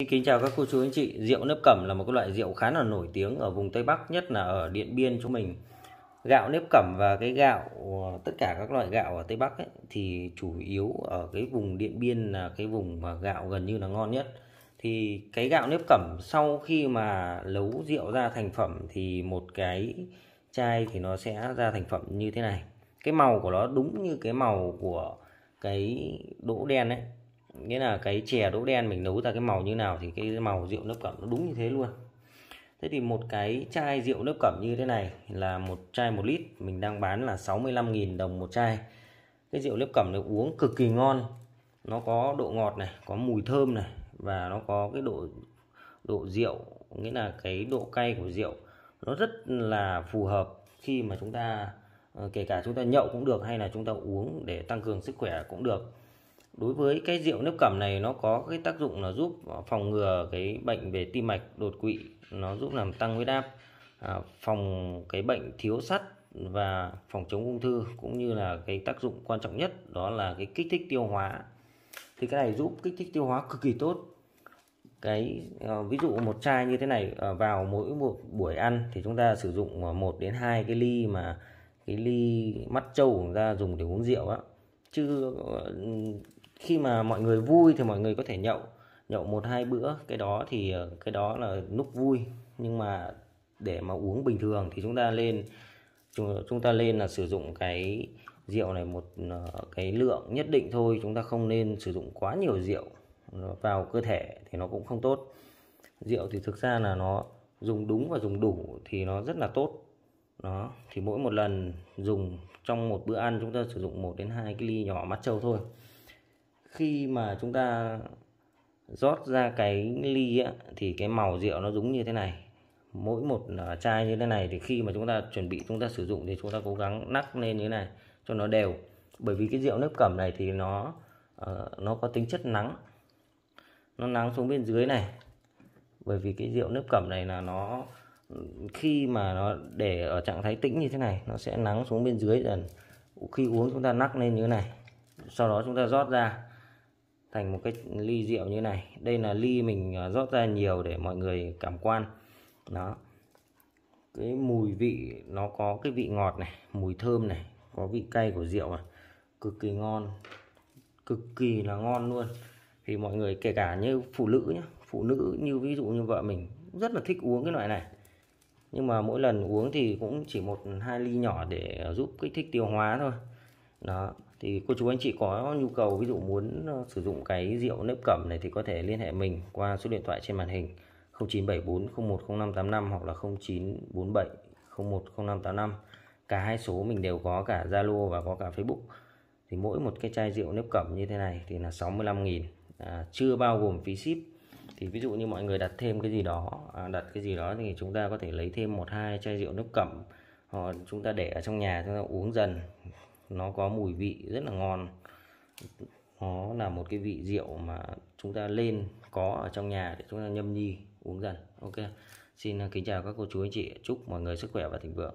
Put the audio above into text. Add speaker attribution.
Speaker 1: Xin kính chào các cô chú anh chị, rượu nếp cẩm là một cái loại rượu khá là nổi tiếng ở vùng Tây Bắc, nhất là ở Điện Biên chúng mình. Gạo nếp cẩm và cái gạo tất cả các loại gạo ở Tây Bắc ấy, thì chủ yếu ở cái vùng Điện Biên là cái vùng mà gạo gần như là ngon nhất. Thì cái gạo nếp cẩm sau khi mà lấu rượu ra thành phẩm thì một cái chai thì nó sẽ ra thành phẩm như thế này. Cái màu của nó đúng như cái màu của cái đỗ đen ấy nghĩa là cái chè đỗ đen mình nấu ra cái màu như nào thì cái màu rượu nếp cẩm nó đúng như thế luôn thế thì một cái chai rượu nếp cẩm như thế này là một chai một lít mình đang bán là 65.000 đồng một chai cái rượu nếp cẩm được uống cực kỳ ngon nó có độ ngọt này có mùi thơm này và nó có cái độ độ rượu nghĩa là cái độ cay của rượu nó rất là phù hợp khi mà chúng ta ờ, kể cả chúng ta nhậu cũng được hay là chúng ta uống để tăng cường sức khỏe cũng được đối với cái rượu nếp cẩm này nó có cái tác dụng là giúp phòng ngừa cái bệnh về tim mạch đột quỵ nó giúp làm tăng huyết áp à, phòng cái bệnh thiếu sắt và phòng chống ung thư cũng như là cái tác dụng quan trọng nhất đó là cái kích thích tiêu hóa thì cái này giúp kích thích tiêu hóa cực kỳ tốt cái ờ, ví dụ một chai như thế này ờ, vào mỗi một buổi ăn thì chúng ta sử dụng ờ, một đến hai cái ly mà cái ly mắt trâu chúng ta dùng để uống rượu á chứ khi mà mọi người vui thì mọi người có thể nhậu nhậu một hai bữa cái đó thì cái đó là lúc vui nhưng mà để mà uống bình thường thì chúng ta lên chúng, chúng ta lên là sử dụng cái rượu này một ờ, cái lượng nhất định thôi chúng ta không nên sử dụng quá nhiều rượu vào cơ thể thì nó cũng không tốt rượu thì thực ra là nó dùng đúng và dùng đủ thì nó rất là tốt đó thì mỗi một lần dùng trong một bữa ăn chúng ta sử dụng 1 đến 2 cái ly nhỏ mắt trâu thôi khi mà chúng ta rót ra cái ly á, thì cái màu rượu nó giống như thế này mỗi một à, chai như thế này thì khi mà chúng ta chuẩn bị chúng ta sử dụng thì chúng ta cố gắng nắp lên như thế này cho nó đều bởi vì cái rượu nếp cẩm này thì nó uh, nó có tính chất nắng nó nắng xuống bên dưới này bởi vì cái rượu nếp cẩm này là nó khi mà nó để ở trạng thái tĩnh như thế này nó sẽ nắng xuống bên dưới dần khi uống chúng ta nắc lên như thế này sau đó chúng ta rót ra thành một cái ly rượu như này đây là ly mình à, rót ra nhiều để mọi người cảm quan đó cái mùi vị nó có cái vị ngọt này mùi thơm này có vị cay của rượu này cực kỳ ngon cực kỳ là ngon luôn thì mọi người kể cả như phụ nữ nhé phụ nữ như ví dụ như vợ mình rất là thích uống cái loại này nhưng mà mỗi lần uống thì cũng chỉ một hai ly nhỏ để giúp kích thích tiêu hóa thôi đó thì cô chú anh chị có nhu cầu ví dụ muốn ờ, sử dụng cái rượu nếp cẩm này thì có thể liên hệ mình qua số điện thoại trên màn hình 0974 010585 hoặc là 0947 010585 cả hai số mình đều có cả Zalo và có cả Facebook thì mỗi một cái chai rượu nếp cẩm như thế này thì là 65.000 à, chưa bao gồm phí ship thì ví dụ như mọi người đặt thêm cái gì đó à, đặt cái gì đó thì chúng ta có thể lấy thêm một hai chai rượu nếp cẩm hoặc chúng ta để ở trong nhà chúng ta uống dần nó có mùi vị rất là ngon nó là một cái vị rượu mà chúng ta lên có ở trong nhà để chúng ta nhâm nhi uống dần ok xin kính chào các cô chú anh chị chúc mọi người sức khỏe và thịnh vượng